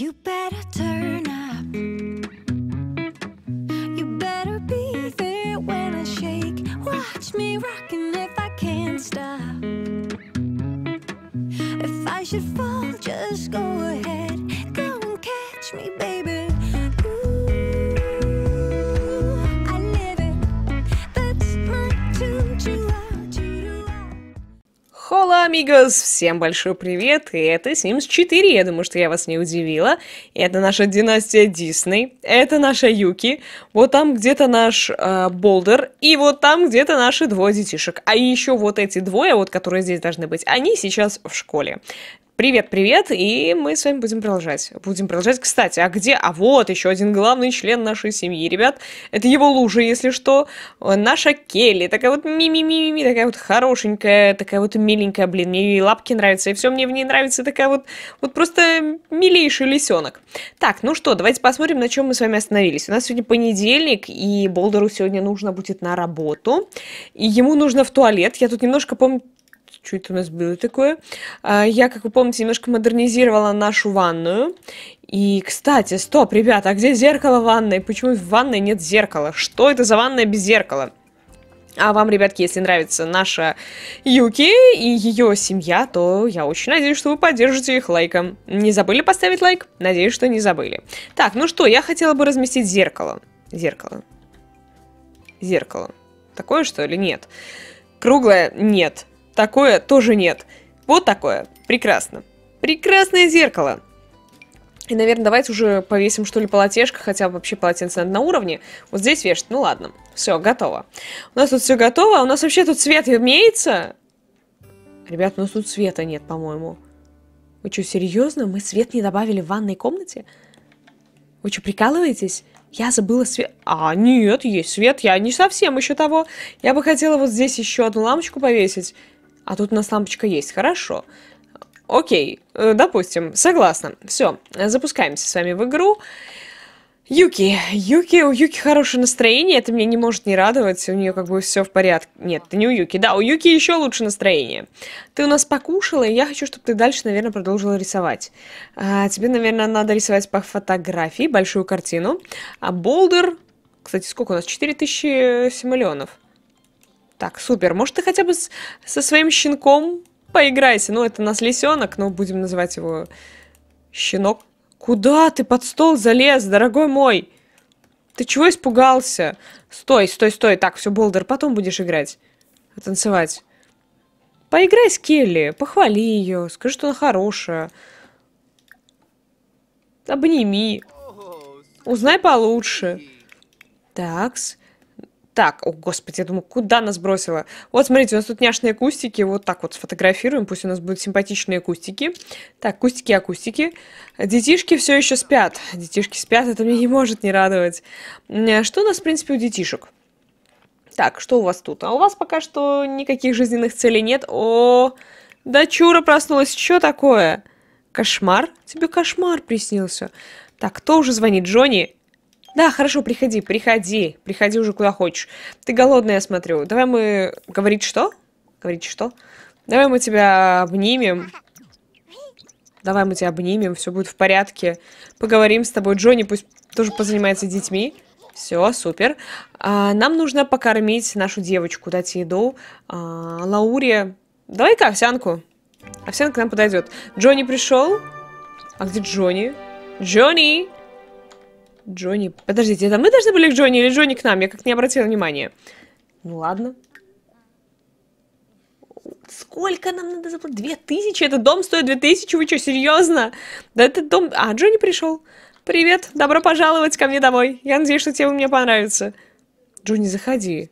You better turn up. You better be there when I shake. Watch me rocking if I can't stop. If I should fall, just go ahead. амигос! Всем большой привет, и это Sims 4, я думаю, что я вас не удивила. Это наша династия Дисней, это наша Юки, вот там где-то наш э, Болдер, и вот там где-то наши двое детишек. А еще вот эти двое, вот которые здесь должны быть, они сейчас в школе. Привет-привет, и мы с вами будем продолжать. Будем продолжать. Кстати, а где? А вот еще один главный член нашей семьи, ребят. Это его лужа, если что. Наша Келли, такая вот ми-ми-ми-ми, такая вот хорошенькая, такая вот миленькая, блин, мне и лапки нравятся, и все мне в ней нравится, такая вот, вот просто милейший лисенок. Так, ну что, давайте посмотрим, на чем мы с вами остановились. У нас сегодня понедельник, и Болдеру сегодня нужно будет на работу, и ему нужно в туалет. Я тут немножко, помню, что это у нас было такое. А, я, как вы помните, немножко модернизировала нашу ванную. И, кстати, стоп, ребята, а где зеркало в ванной? Почему в ванной нет зеркала? Что это за ванная без зеркала? А вам, ребятки, если нравится наша Юки и ее семья, то я очень надеюсь, что вы поддержите их лайком. Не забыли поставить лайк? Надеюсь, что не забыли. Так, ну что, я хотела бы разместить зеркало. Зеркало. Зеркало. Такое что или нет? Круглое? Нет. Такое тоже нет. Вот такое. Прекрасно. Прекрасное зеркало. И, наверное, давайте уже повесим, что ли, полотешка, хотя вообще полотенце надо на уровне. Вот здесь вешать, ну ладно. Все, готово. У нас тут все готово. А у нас вообще тут свет имеется? Ребят, у нас тут света нет, по-моему. Вы что, серьезно? Мы свет не добавили в ванной комнате? Вы что, прикалываетесь? Я забыла свет. А, нет, есть свет. Я не совсем еще того. Я бы хотела вот здесь еще одну лампочку повесить. А тут у нас лампочка есть, хорошо. Окей, э, допустим, согласна. Все, запускаемся с вами в игру. Юки, Юки, у Юки хорошее настроение, это меня не может не радовать, у нее как бы все в порядке. Нет, это не у Юки, да, у Юки еще лучше настроение. Ты у нас покушала, и я хочу, чтобы ты дальше, наверное, продолжила рисовать. А, тебе, наверное, надо рисовать по фотографии большую картину. А Болдер, кстати, сколько у нас? 4000 симолеонов. Так, супер. Может, ты хотя бы с, со своим щенком поиграйся? Ну, это у нас лисенок, но будем называть его щенок. Куда ты под стол залез, дорогой мой? Ты чего испугался? Стой, стой, стой. Так, все, Болдер, потом будешь играть. Танцевать. Поиграй с Келли, похвали ее, скажи, что она хорошая. Обними. Узнай получше. Такс. Так, о господи, я думаю, куда нас бросила? Вот, смотрите, у нас тут няшные кустики, вот так вот сфотографируем, пусть у нас будут симпатичные кустики. Так, кустики, акустики. Детишки все еще спят. Детишки спят, это мне не может не радовать. Что у нас, в принципе, у детишек? Так, что у вас тут? А у вас пока что никаких жизненных целей нет. О, да чура проснулась, что такое? Кошмар? Тебе кошмар приснился. Так, кто уже звонит? Джонни? Да, хорошо, приходи, приходи, приходи уже куда хочешь. Ты голодная, я смотрю. Давай мы... Говорить что? Говорить что? Давай мы тебя обнимем. Давай мы тебя обнимем, все будет в порядке. Поговорим с тобой. Джонни пусть тоже позанимается детьми. Все, супер. А, нам нужно покормить нашу девочку, дать ей еду. А, Лауре, давай-ка овсянку. Овсянка нам подойдет. Джонни пришел. А где Джонни? Джонни! Джонни... Подождите, это мы должны были к Джонни или Джонни к нам? Я как не обратила внимания. Ну ладно. Сколько нам надо заплатить? Две тысячи? Этот дом стоит две тысячи? Вы что, серьезно? Да этот дом... А, Джонни пришел. Привет, добро пожаловать ко мне домой. Я надеюсь, что тебе у меня понравится. Джонни, заходи.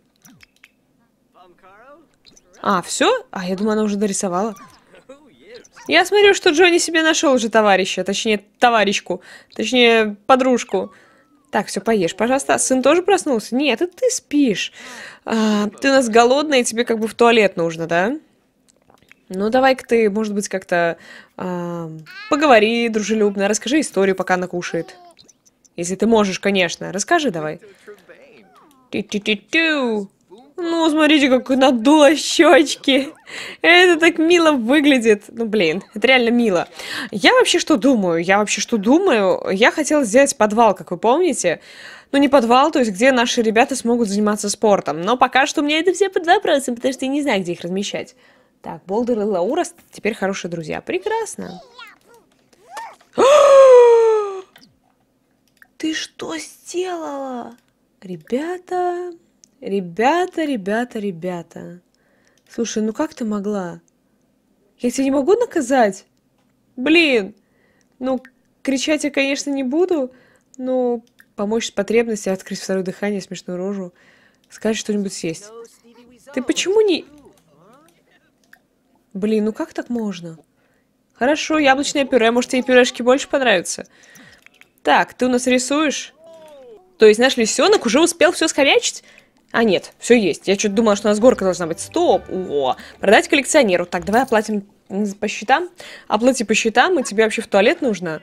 А, все? А, я думаю, она уже дорисовала. Я смотрю, что Джонни себе нашел уже товарища, точнее, товарищку, точнее, подружку. Так, все, поешь, пожалуйста. А сын тоже проснулся? Нет, это ты спишь. А, ты у нас голодная, и тебе как бы в туалет нужно, да? Ну, давай-ка ты, может быть, как-то а, поговори дружелюбно, расскажи историю, пока она кушает. Если ты можешь, конечно. Расскажи давай. Тю-тю-тю-тю. Ну, смотрите, как надуло щечки. Это так мило выглядит. Ну, блин, это реально мило. Я вообще что думаю? Я вообще что думаю? Я хотела сделать подвал, как вы помните. Ну, не подвал, то есть где наши ребята смогут заниматься спортом. Но пока что у меня это все под вопросом, потому что я не знаю, где их размещать. Так, Болдер и Лаура теперь хорошие друзья. Прекрасно. Ты что сделала? Ребята... Ребята, ребята, ребята. Слушай, ну как ты могла? Я тебя не могу наказать? Блин! Ну, кричать я, конечно, не буду, но помочь с потребностью открыть второе дыхание, смешную рожу, сказать что-нибудь съесть. Ты почему не... Блин, ну как так можно? Хорошо, яблочное пюре, может, тебе пюрешки больше понравятся? Так, ты у нас рисуешь? То есть наш лисенок уже успел все схомячить? А нет, все есть. Я что-то думала, что у нас горка должна быть. Стоп! О, продать коллекционеру. Так, давай оплатим по счетам. Оплати по счетам, и тебе вообще в туалет нужно.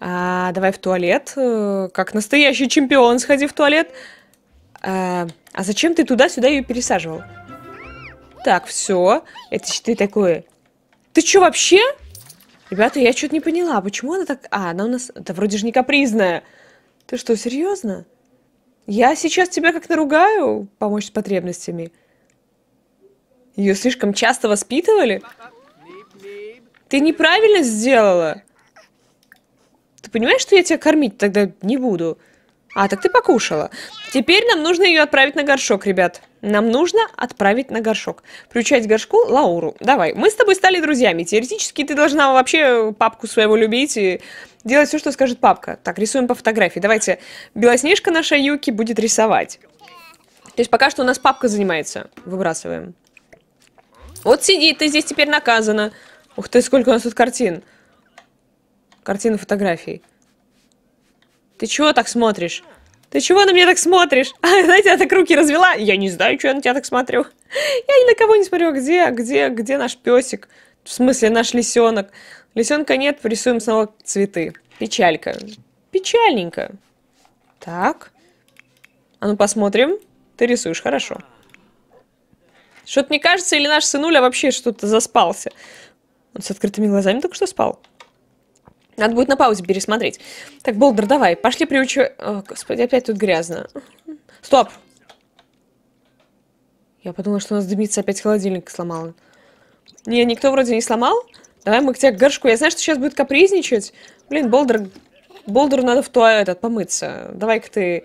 А, давай в туалет. Э, как настоящий чемпион, сходи в туалет. А, а зачем ты туда-сюда ее пересаживал? Так, все. Это что ты такое... Ты что вообще? Ребята, я что-то не поняла, почему она так... А, она у нас... это вроде же не капризная. Ты что, серьезно? Я сейчас тебя как наругаю, помочь с потребностями. Ее слишком часто воспитывали? Ты неправильно сделала. Ты понимаешь, что я тебя кормить тогда не буду? А, так ты покушала. Теперь нам нужно ее отправить на горшок, ребят. Нам нужно отправить на горшок. Приучать горшку Лауру. Давай, мы с тобой стали друзьями. Теоретически ты должна вообще папку своего любить и делать все, что скажет папка. Так, рисуем по фотографии. Давайте, Белоснежка наша Юки будет рисовать. То есть пока что у нас папка занимается. Выбрасываем. Вот сиди, ты здесь теперь наказана. Ух ты, сколько у нас тут картин. Картины фотографий. Ты чего так смотришь? Ты чего на меня так смотришь? А, знаете, я так руки развела. Я не знаю, что я на тебя так смотрю. Я ни на кого не смотрю. Где, где, где наш песик? В смысле, наш лисенок? Лисенка нет, рисуем снова цветы. Печалька. Печальненько. Так. А ну посмотрим. Ты рисуешь, хорошо. Что-то мне кажется, или наш сынуля вообще что-то заспался. Он с открытыми глазами только что спал. Надо будет на паузе пересмотреть. Так, Болдер, давай, пошли приучу... О, господи, опять тут грязно. Стоп! Я подумала, что у нас дымится опять холодильник сломал. Не, никто вроде не сломал. Давай мы к тебе горшку. Я знаю, что сейчас будет капризничать. Блин, Болдер... Болдеру надо в туалет этот, помыться. Давай-ка ты...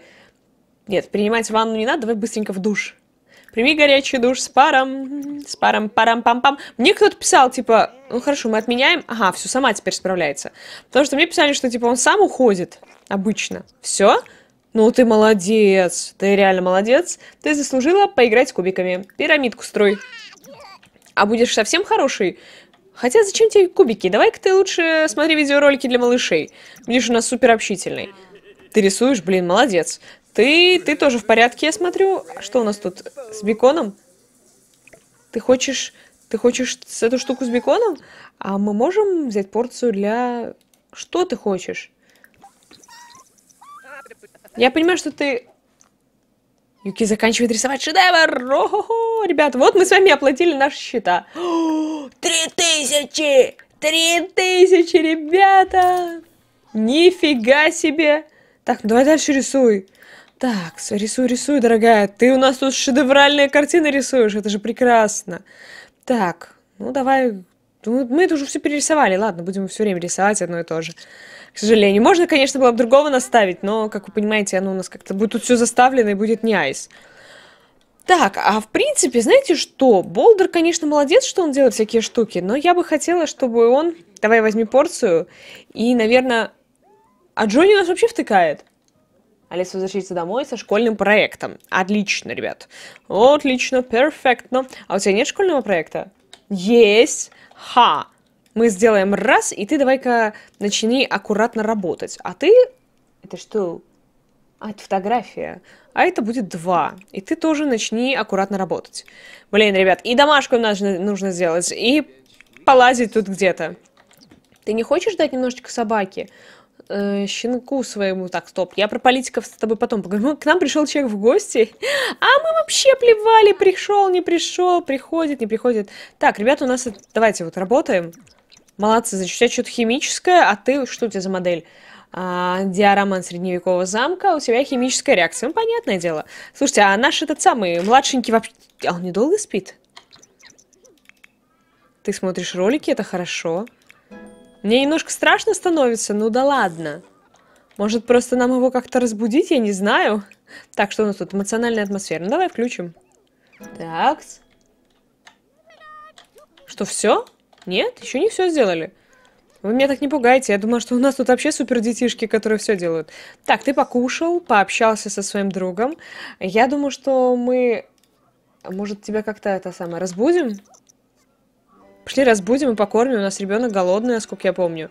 Нет, принимать ванну не надо, давай быстренько в душ. Прими горячий душ с паром, с паром, парам, пам, пам. Мне кто-то писал, типа, ну хорошо, мы отменяем. Ага, все, сама теперь справляется. Потому что мне писали, что, типа, он сам уходит обычно. Все? Ну ты молодец, ты реально молодец. Ты заслужила поиграть с кубиками. Пирамидку строй. А будешь совсем хороший, Хотя зачем тебе кубики? Давай-ка ты лучше смотри видеоролики для малышей. Будешь у нас супер общительный. Ты рисуешь, блин, молодец. Ты, ты тоже в порядке, я смотрю. А что у нас тут с беконом? Ты хочешь, ты хочешь с эту штуку с беконом? А мы можем взять порцию для... Что ты хочешь? Я понимаю, что ты Юки заканчивает рисовать шедевр! хо хо Ребят, вот мы с вами оплатили наши счета. Три тысячи! Три тысячи, ребята! Нифига себе! Так, ну давай дальше рисуй. Так, рисуй, рисуй, дорогая. Ты у нас тут шедевральные картины рисуешь, это же прекрасно. Так, ну давай... Ну, мы это уже все перерисовали, ладно, будем все время рисовать одно и то же к сожалению. Можно, конечно, было бы другого наставить, но, как вы понимаете, оно у нас как-то будет тут все заставлено и будет не айс. Так, а в принципе, знаете что? Болдер, конечно, молодец, что он делает всякие штуки, но я бы хотела, чтобы он... Давай возьми порцию. И, наверное... А Джонни нас вообще втыкает. Алиса возвращается домой со школьным проектом. Отлично, ребят. Отлично, перфектно. А у тебя нет школьного проекта? Есть. Ха мы сделаем раз, и ты давай-ка начни аккуратно работать. А ты... Это что? А, это фотография. А это будет два. И ты тоже начни аккуратно работать. Блин, ребят, и домашку нужно, нужно сделать, и полазить тут где-то. Ты не хочешь дать немножечко собаке э, щенку своему, так, стоп, я про политиков с тобой потом поговорю. К нам пришел человек в гости, а мы вообще плевали, пришел, не пришел, приходит, не приходит. Так, ребята, у нас, давайте вот работаем. Молодцы, значит, у тебя что-то химическое, а ты, что у тебя за модель? А, средневекового замка, у тебя химическая реакция. Ну, понятное дело. Слушайте, а наш этот самый младшенький вообще... А он недолго спит? Ты смотришь ролики, это хорошо. Мне немножко страшно становится, ну да ладно. Может, просто нам его как-то разбудить, я не знаю. Так, что у нас тут? Эмоциональная атмосфера. Ну, давай включим. Так. -с. Что, все? Нет, еще не все сделали. Вы меня так не пугаете. Я думала, что у нас тут вообще супер детишки, которые все делают. Так, ты покушал, пообщался со своим другом. Я думаю, что мы... Может, тебя как-то это самое разбудим? Пошли разбудим и покормим. У нас ребенок голодный, насколько я помню.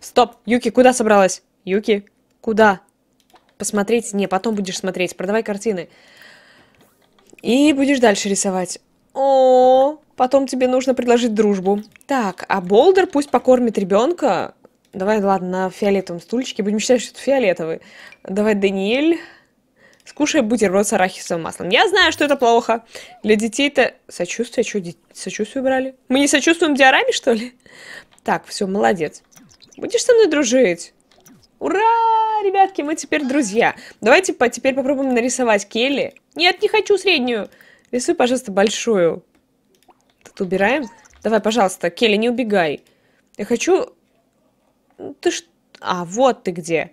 Стоп! Юки, куда собралась? Юки, куда? Посмотреть? Не, потом будешь смотреть. Продавай картины. И будешь дальше рисовать. О, потом тебе нужно предложить дружбу. Так, а Болдер пусть покормит ребенка. Давай, ладно, на фиолетовом стульчике. Будем считать, что это фиолетовый. Давай, Даниэль. Скушай бутерброд с арахисовым маслом. Я знаю, что это плохо. Для детей-то... Сочувствие? Что, де... сочувствие брали? Мы не сочувствуем диораме, что ли? Так, все, молодец. Будешь со мной дружить? Ура, ребятки, мы теперь друзья. Давайте по теперь попробуем нарисовать Келли. Нет, не хочу среднюю. Рисуй, пожалуйста, большую. Тут убираем. Давай, пожалуйста, Келли, не убегай. Я хочу... Ну, ты что? А, вот ты где.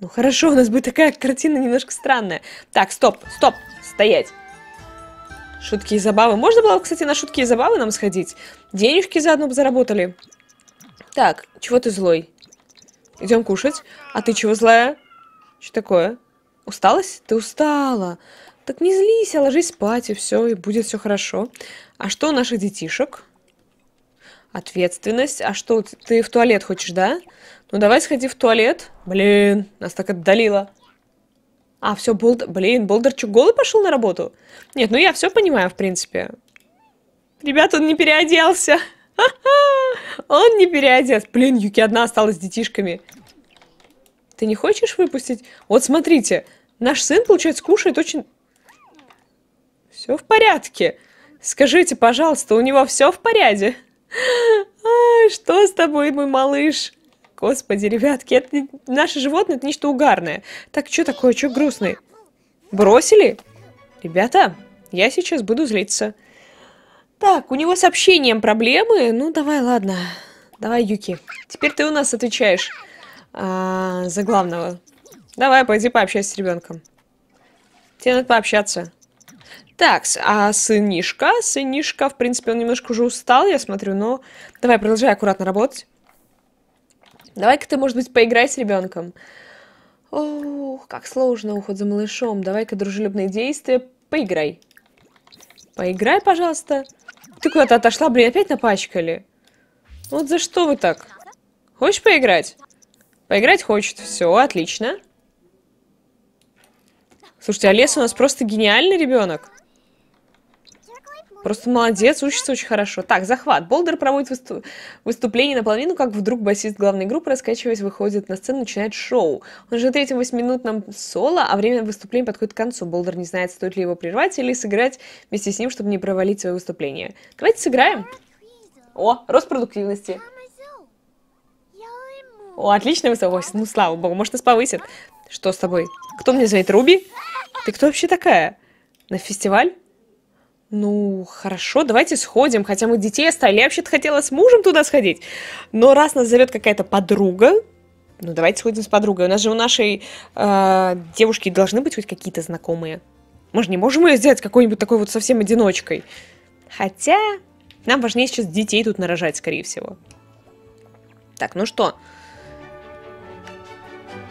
Ну хорошо, у нас будет такая картина немножко странная. Так, стоп, стоп, стоять. Шутки и забавы. Можно было, кстати, на шутки и забавы нам сходить? Денежки заодно бы заработали. Так, чего ты злой? Идем кушать. А ты чего злая? Что такое? Усталась? Ты устала. Так не злись, а ложись спать, и все, и будет все хорошо. А что у наших детишек? Ответственность. А что, ты в туалет хочешь, да? Ну давай сходи в туалет. Блин, нас так отдалило. А, все, Болд... блин, Болдерчук голый пошел на работу? Нет, ну я все понимаю, в принципе. Ребят, он не переоделся. Он не переоделся. Блин, Юки одна осталась с детишками. Ты не хочешь выпустить? Вот смотрите, наш сын, получается, кушает очень все в порядке? Скажите, пожалуйста, у него все в порядке? А, что с тобой, мой малыш? Господи, ребятки, это наше животное, это нечто угарное. Так, что такое, что грустный? Бросили? Ребята, я сейчас буду злиться. Так, у него с общением проблемы. Ну, давай, ладно. Давай, Юки. Теперь ты у нас отвечаешь а, за главного. Давай, пойди пообщайся с ребенком. Тебе надо пообщаться. Так, а сынишка? Сынишка, в принципе, он немножко уже устал, я смотрю, но... Давай, продолжай аккуратно работать. Давай-ка ты, может быть, поиграй с ребенком. Ох, как сложно уход за малышом. Давай-ка дружелюбные действия. Поиграй. Поиграй, пожалуйста. Ты куда-то отошла, блин, опять напачкали. Вот за что вы так? Хочешь поиграть? Поиграть хочет. Все, отлично. Слушайте, а лес у нас просто гениальный ребенок. Просто молодец, учится очень хорошо. Так, захват. Болдер проводит высту- выступление наполовину, как вдруг басист главной группы, раскачиваясь, выходит на сцену, начинает шоу. Он же на третьем восьминутном соло, а время выступления подходит к концу. Болдер не знает, стоит ли его прервать или сыграть вместе с ним, чтобы не провалить свое выступление. Давайте сыграем. О, рост продуктивности. О, отлично высовалась. Ну, слава богу, может, нас повысит. Что с тобой? Кто мне звонит? Руби? Ты кто вообще такая? На фестиваль? ну, хорошо, давайте сходим, хотя мы детей оставили, я вообще-то хотела с мужем туда сходить, но раз нас зовет какая-то подруга, ну, давайте сходим с подругой, у нас же у нашей э, девушки должны быть хоть какие-то знакомые, мы же не можем ее сделать какой-нибудь такой вот совсем одиночкой, хотя нам важнее сейчас детей тут нарожать, скорее всего. Так, ну что,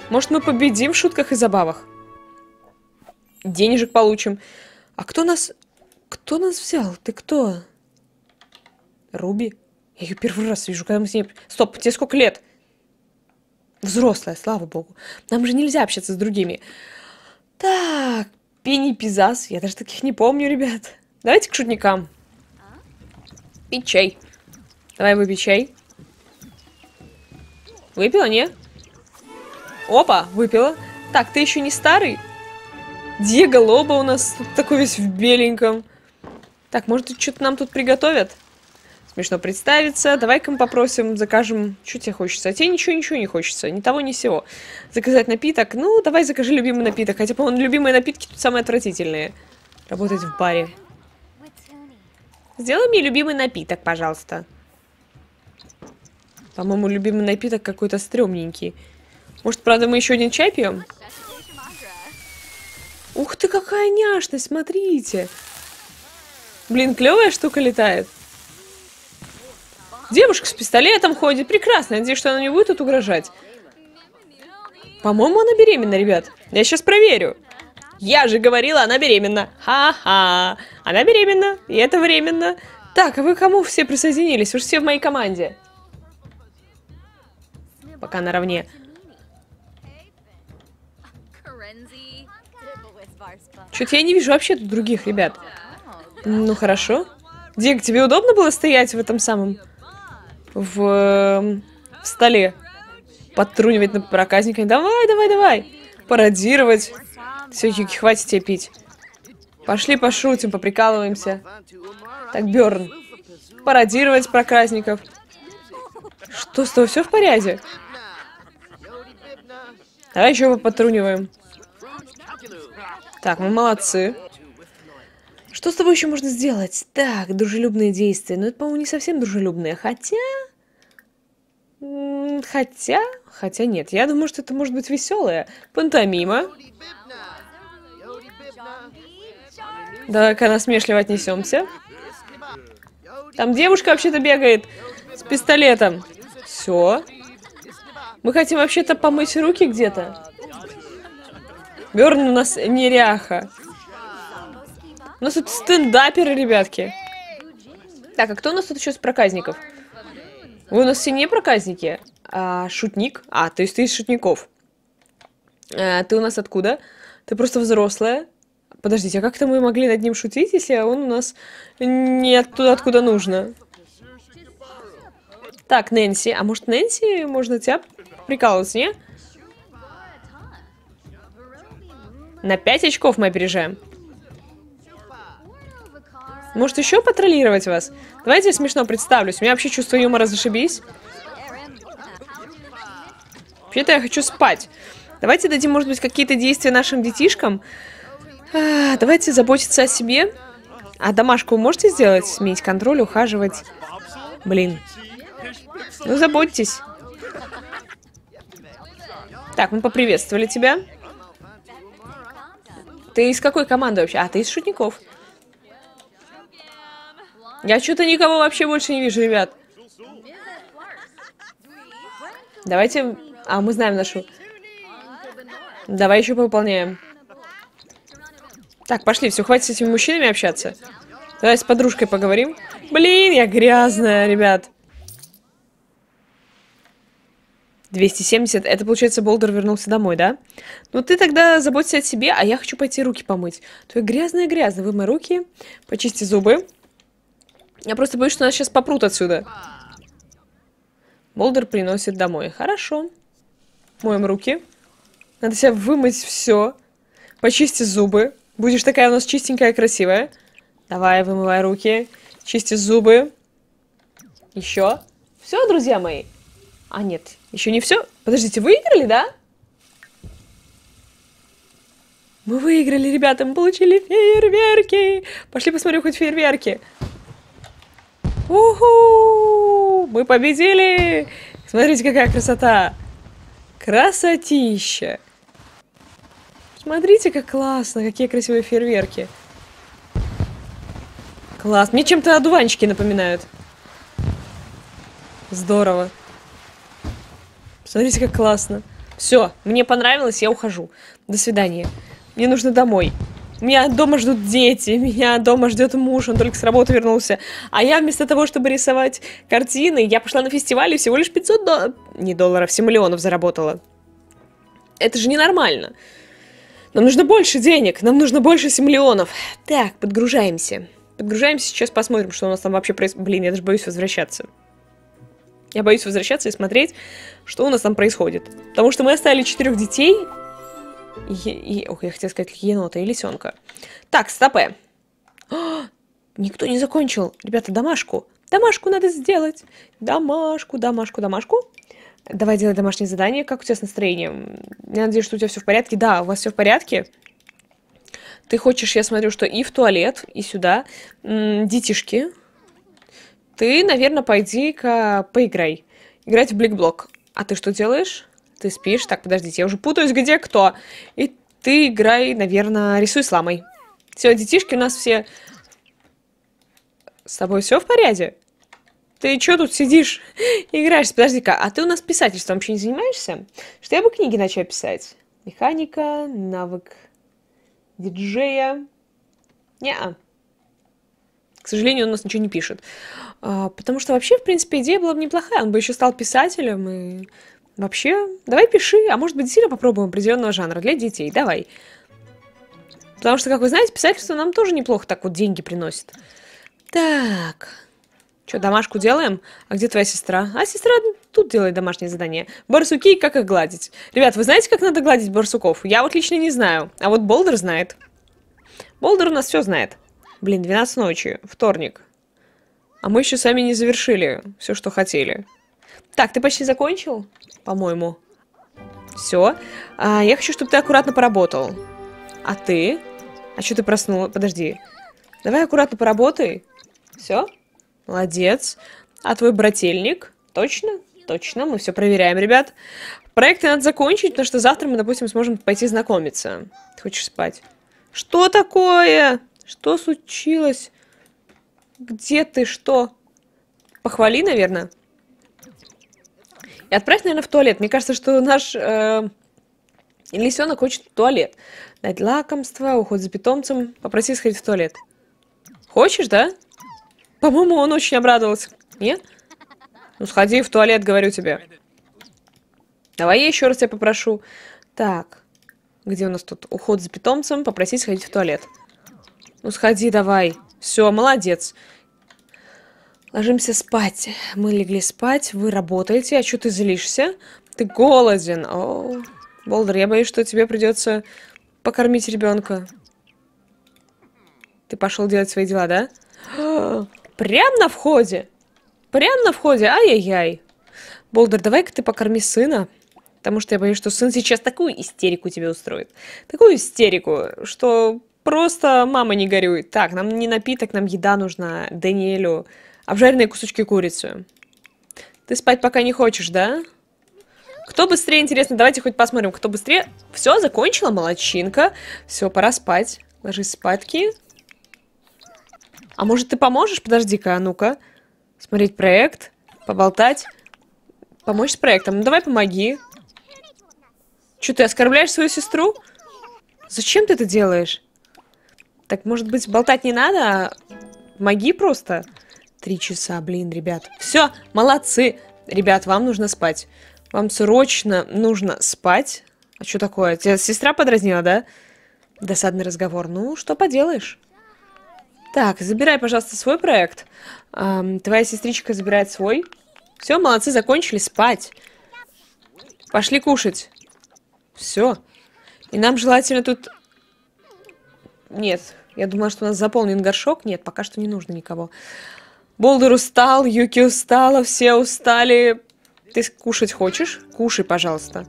может мы победим в шутках и забавах? Денежек получим. А кто нас кто нас взял? Ты кто? Руби? Я ее первый раз вижу, когда мы с ней... Стоп, тебе сколько лет? Взрослая, слава богу. Нам же нельзя общаться с другими. Так, Пенни Пизас. Я даже таких не помню, ребят. Давайте к шутникам. Пить чай. Давай выпей чай. Выпила, не? Опа, выпила. Так, ты еще не старый? Диего Лоба у нас такой весь в беленьком. Так, может, что-то нам тут приготовят? Смешно представиться. Давай-ка мы попросим, закажем... Что тебе хочется? А тебе ничего-ничего не хочется. Ни того, ни сего. Заказать напиток? Ну, давай закажи любимый напиток. Хотя, по-моему, любимые напитки тут самые отвратительные. Работать в баре. Сделай мне любимый напиток, пожалуйста. По-моему, любимый напиток какой-то стрёмненький. Может, правда, мы еще один чай пьем? Ух ты, какая няшность, смотрите. Блин, клевая штука летает. Девушка с пистолетом ходит. Прекрасно. Надеюсь, что она не будет тут угрожать. По-моему, она беременна, ребят. Я сейчас проверю. Я же говорила, она беременна. Ха-ха. Она беременна. И это временно. Так, а вы кому все присоединились? Вы же все в моей команде. Пока наравне. Чё-то я не вижу вообще тут других ребят. Ну, хорошо. Дик, тебе удобно было стоять в этом самом... В... Эм, в столе? Подтрунивать на проказниками? Давай, давай, давай! Пародировать. Все, Юки, хватит тебе пить. Пошли пошутим, поприкалываемся. Так, Берн. Пародировать проказников. Что с тобой, все в порядке? Давай еще потруниваем. Так, мы молодцы. Что с тобой еще можно сделать? Так, дружелюбные действия. Но ну, это, по-моему, не совсем дружелюбные. Хотя... Хотя... Хотя нет. Я думаю, что это может быть веселое. Пантомима. Давай-ка насмешливо отнесемся. Там девушка вообще-то бегает с пистолетом. Все. Мы хотим вообще-то помыть руки где-то. Берн у нас неряха. У нас тут стендаперы, ребятки. Так, а кто у нас тут еще из проказников? Вы у нас все не проказники, а шутник. А, то есть ты из шутников. А, ты у нас откуда? Ты просто взрослая. Подождите, а как-то мы могли над ним шутить, если он у нас не оттуда, откуда нужно? Так, Нэнси. А может, Нэнси? Можно тебя прикалывать не? На 5 очков мы опережаем. Может, еще патрулировать вас? Давайте я смешно представлюсь. У меня вообще чувство юмора зашибись. Вообще-то я хочу спать. Давайте дадим, может быть, какие-то действия нашим детишкам. А, давайте заботиться о себе. А домашку можете сделать? Сменить контроль, ухаживать. Блин. Ну, заботьтесь. Так, мы поприветствовали тебя. Ты из какой команды вообще? А, ты из шутников. Я что-то никого вообще больше не вижу, ребят. Давайте... А, мы знаем нашу. Давай еще повыполняем. Так, пошли, все, хватит с этими мужчинами общаться. Давай с подружкой поговорим. Блин, я грязная, ребят. 270. Это, получается, Болдер вернулся домой, да? Ну, ты тогда заботься о себе, а я хочу пойти руки помыть. Твои грязные-грязные. Вымой руки, почисти зубы. Я просто боюсь, что нас сейчас попрут отсюда. Молдер приносит домой. Хорошо. Моем руки. Надо себя вымыть все. Почисти зубы. Будешь такая у нас чистенькая и красивая. Давай, вымывай руки. Чисти зубы. Еще. Все, друзья мои. А, нет, еще не все. Подождите, выиграли, да? Мы выиграли, ребята, мы получили фейерверки. Пошли посмотрим хоть фейерверки. Уху! Мы победили! Смотрите, какая красота! Красотища! Смотрите, как классно! Какие красивые фейерверки! Класс! Мне чем-то одуванчики напоминают. Здорово. Смотрите, как классно. Все, мне понравилось, я ухожу. До свидания. Мне нужно домой. Меня дома ждут дети, меня дома ждет муж, он только с работы вернулся. А я вместо того, чтобы рисовать картины, я пошла на фестиваль и всего лишь 500 до... не долларов, 7 миллионов заработала. Это же ненормально. Нам нужно больше денег, нам нужно больше 7 миллионов. Так, подгружаемся. Подгружаемся, сейчас посмотрим, что у нас там вообще происходит. Блин, я даже боюсь возвращаться. Я боюсь возвращаться и смотреть, что у нас там происходит. Потому что мы оставили четырех детей, Е, е, ох, я хотела сказать енота и лисенка. Так, стопе. О, а, никто не закончил. Ребята, домашку. Домашку надо сделать. Домашку, домашку, домашку. Давай делай домашнее задание. Как у тебя с настроением? Я надеюсь, что у тебя все в порядке. Да, у вас все в порядке. Ты хочешь, я смотрю, что и в туалет, и сюда. М -м, детишки. Ты, наверное, пойди-ка поиграй. Играть в блок. А ты что делаешь? ты спишь. Так, подождите, я уже путаюсь, где кто. И ты играй, наверное, рисуй с ламой. Все, детишки у нас все... С тобой все в порядке? Ты что тут сидишь, играешь? Подожди-ка, а ты у нас писательством вообще не занимаешься? Что я бы книги начала писать? Механика, навык диджея. Неа. К сожалению, он у нас ничего не пишет. А, потому что вообще, в принципе, идея была бы неплохая. Он бы еще стал писателем и Вообще, давай пиши, а может быть действительно попробуем определенного жанра для детей, давай. Потому что, как вы знаете, писательство нам тоже неплохо так вот деньги приносит. Так. Что, домашку делаем? А где твоя сестра? А сестра тут делает домашнее задание. Барсуки как их гладить. Ребят, вы знаете, как надо гладить барсуков? Я вот лично не знаю. А вот Болдер знает. Болдер у нас все знает. Блин, 12 ночи. Вторник. А мы еще сами не завершили все, что хотели. Так, ты почти закончил, по-моему. Все. А, я хочу, чтобы ты аккуратно поработал. А ты? А что ты проснула? Подожди. Давай аккуратно поработай. Все? Молодец. А твой брательник? Точно? Точно, мы все проверяем, ребят. Проекты надо закончить, потому что завтра мы, допустим, сможем пойти знакомиться. Ты хочешь спать? Что такое? Что случилось? Где ты? Что? Похвали, наверное. И отправь, наверное, в туалет. Мне кажется, что наш э, лисенок хочет в туалет. Дать лакомство, уход за питомцем, попроси сходить в туалет. Хочешь, да? По-моему, он очень обрадовался. Нет? Ну, сходи в туалет, говорю тебе. Давай я еще раз тебя попрошу. Так, где у нас тут уход за питомцем? попроси сходить в туалет. Ну, сходи давай. Все, молодец. Ложимся спать. Мы легли спать, вы работаете. А что ты злишься? Ты голоден. О, Болдер, я боюсь, что тебе придется покормить ребенка. Ты пошел делать свои дела, да? прям на входе. Прям на входе. Ай-яй-яй. Болдер, давай-ка ты покорми сына. Потому что я боюсь, что сын сейчас такую истерику тебе устроит. Такую истерику, что просто мама не горюет. Так, нам не напиток, нам еда нужна Даниэлю. Обжаренные кусочки курицы. Ты спать пока не хочешь, да? Кто быстрее, интересно, давайте хоть посмотрим, кто быстрее. Все, закончила, молочинка. Все, пора спать. Ложись спатки. А может, ты поможешь? Подожди-ка, а ну-ка. Смотреть проект, поболтать. Помочь с проектом. Ну, давай помоги. Че, ты оскорбляешь свою сестру? Зачем ты это делаешь? Так, может быть, болтать не надо, а помоги просто. Три часа, блин, ребят. Все, молодцы. Ребят, вам нужно спать. Вам срочно нужно спать. А что такое? Тебя сестра подразнила, да? Досадный разговор. Ну, что поделаешь? Так, забирай, пожалуйста, свой проект. Эм, твоя сестричка забирает свой. Все, молодцы, закончили спать. Пошли кушать. Все. И нам желательно тут... Нет, я думала, что у нас заполнен горшок. Нет, пока что не нужно никого. Болдер устал, Юки устала, все устали. Ты кушать хочешь? Кушай, пожалуйста.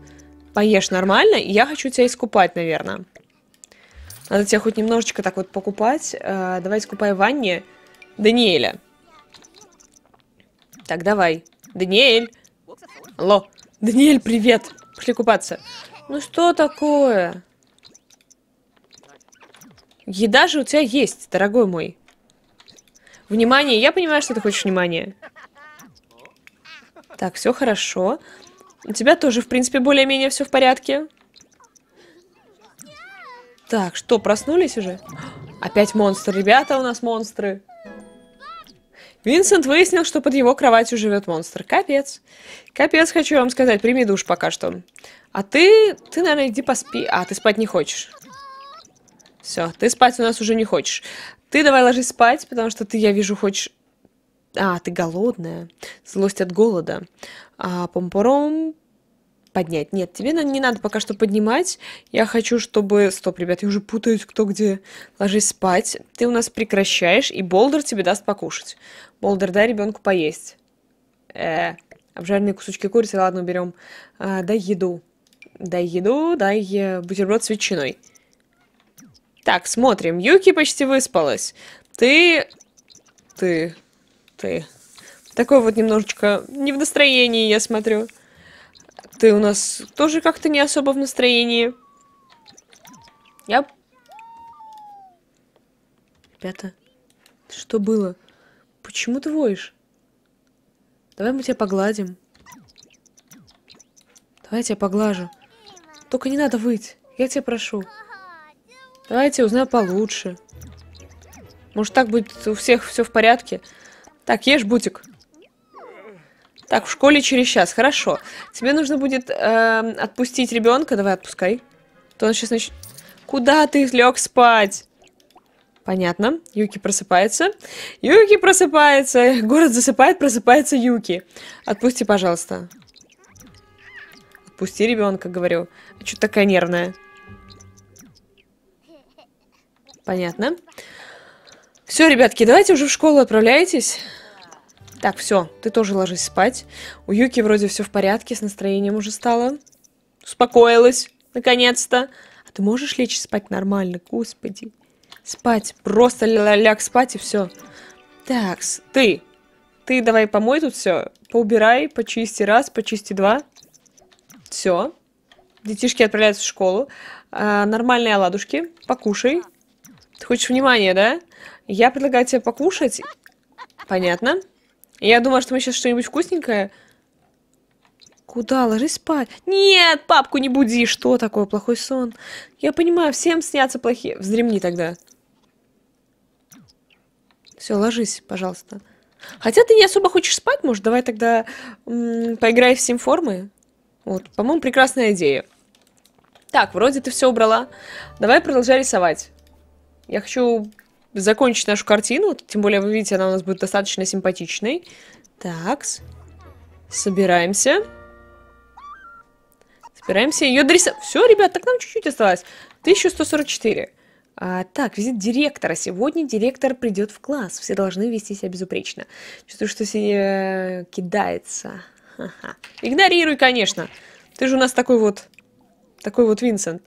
Поешь нормально, я хочу тебя искупать, наверное. Надо тебя хоть немножечко так вот покупать. А, давай искупай в ванне Даниэля. Так, давай. Даниэль. Алло. Даниэль, привет. Пошли купаться. Ну что такое? Еда же у тебя есть, дорогой мой. Внимание, я понимаю, что ты хочешь внимания. Так, все хорошо. У тебя тоже, в принципе, более-менее все в порядке. Так, что, проснулись уже? Опять монстр. Ребята, у нас монстры. Винсент выяснил, что под его кроватью живет монстр. Капец. Капец, хочу вам сказать. Прими душ пока что. А ты... Ты, наверное, иди поспи. А, ты спать не хочешь. Все, ты спать у нас уже не хочешь. Ты давай ложись спать, потому что ты, я вижу, хочешь... А, ты голодная. Злость от голода. А, помпором поднять. Нет, тебе не надо пока что поднимать. Я хочу, чтобы... Стоп, ребят, я уже путаюсь, кто где. Ложись спать. Ты у нас прекращаешь, и Болдер тебе даст покушать. Болдер, дай ребенку поесть. Э, обжаренные кусочки курицы, ладно, уберем. А, дай еду. Дай еду, дай э, бутерброд с ветчиной. Так, смотрим. Юки почти выспалась. Ты... Ты... Ты... Такой вот немножечко не в настроении, я смотрю. Ты у нас тоже как-то не особо в настроении. Я... Ребята, что было? Почему ты воешь? Давай мы тебя погладим. Давай я тебя поглажу. Только не надо выть. Я тебя прошу. Давайте узнаем получше. Может, так будет у всех все в порядке? Так, ешь бутик. Так, в школе через час. Хорошо. Тебе нужно будет э, отпустить ребенка. Давай, отпускай. А то он сейчас начнет... Куда ты лег спать? Понятно. Юки просыпается. Юки просыпается. Город засыпает, просыпается Юки. Отпусти, пожалуйста. Отпусти ребенка, говорю. А что такая нервная? Понятно. Все, ребятки, давайте уже в школу отправляйтесь. Так, все, ты тоже ложись спать. У Юки вроде все в порядке, с настроением уже стало. Успокоилась, наконец-то. А ты можешь лечь спать нормально, господи. Спать, просто ляг спать и все. Так, ты. Ты давай помой тут все. Поубирай, почисти раз, почисти два. Все. Детишки отправляются в школу. А, нормальные оладушки. Покушай. Ты хочешь внимания, да? Я предлагаю тебе покушать. Понятно. Я думала, что мы сейчас что-нибудь вкусненькое. Куда? Ложись спать. Нет, папку не буди. Что такое? Плохой сон. Я понимаю, всем снятся плохие. взремни тогда. Все, ложись, пожалуйста. Хотя ты не особо хочешь спать, может, давай тогда поиграй в формы? Вот, по-моему, прекрасная идея. Так, вроде ты все убрала. Давай продолжай рисовать. Я хочу закончить нашу картину. Тем более, вы видите, она у нас будет достаточно симпатичной. Такс. Собираемся. Собираемся ее дорисовать. Все, ребят, так нам чуть-чуть осталось. 1144. А, так, визит директора. Сегодня директор придет в класс. Все должны вести себя безупречно. Чувствую, что все э, кидается. Игнорируй, конечно. Ты же у нас такой вот... Такой вот Винсент.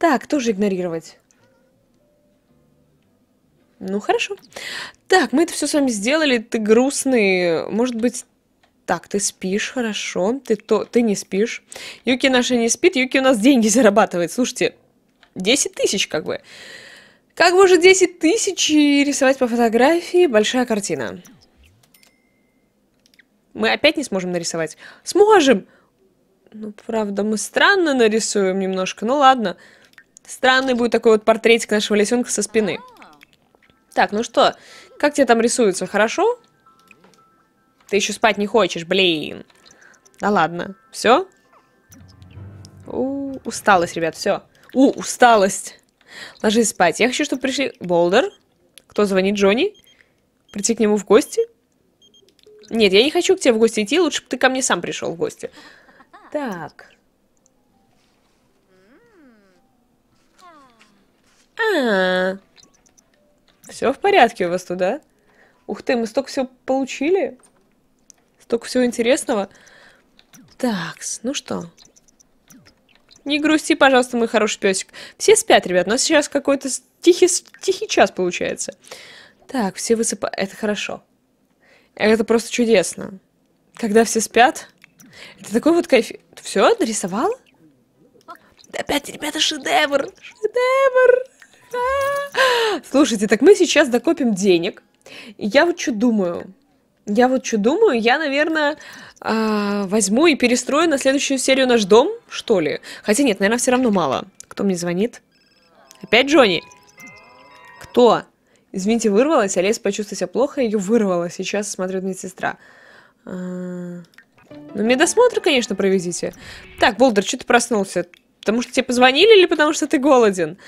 Так, тоже игнорировать. Ну, хорошо. Так, мы это все с вами сделали. Ты грустный. Может быть, так, ты спишь, хорошо. Ты, то, ты не спишь. Юки наша не спит. Юки у нас деньги зарабатывает. Слушайте, 10 тысяч как бы. Как бы уже 10 тысяч рисовать по фотографии большая картина. Мы опять не сможем нарисовать. Сможем! Ну, правда, мы странно нарисуем немножко. Ну, ладно. Странный будет такой вот портретик нашего лисенка со спины. Так, ну что, как тебе там рисуется, хорошо? Ты еще спать не хочешь, блин. Да ладно, все? У, усталость, ребят, все. У, усталость. Ложись спать. Я хочу, чтобы пришли... Болдер? Кто звонит? Джонни? Прийти к нему в гости? Нет, я не хочу к тебе в гости идти, лучше бы ты ко мне сам пришел в гости. Так. А, -а, все в порядке у вас туда? Ух ты, мы столько всего получили. Столько всего интересного. Так, ну что? Не грусти, пожалуйста, мой хороший песик. Все спят, ребят. У нас сейчас какой-то тихий, тихий час получается. Так, все высыпают. Это хорошо. Это просто чудесно. Когда все спят, это такой вот кайф. Все, нарисовал? Опять, ребята, шедевр! Шедевр! Слушайте, так мы сейчас докопим денег. Я вот что думаю. Я вот что думаю, я, наверное, а, возьму и перестрою на следующую серию наш дом, что ли. Хотя нет, наверное, все равно мало. Кто мне звонит? Опять Джонни? Кто? Извините, вырвалась, Олеся а почувствовала себя плохо, ее вырвала. Сейчас смотрит медсестра. А, ну, медосмотр, конечно, проведите. Так, Болдер, что ты проснулся? Потому что тебе позвонили или потому что ты голоден?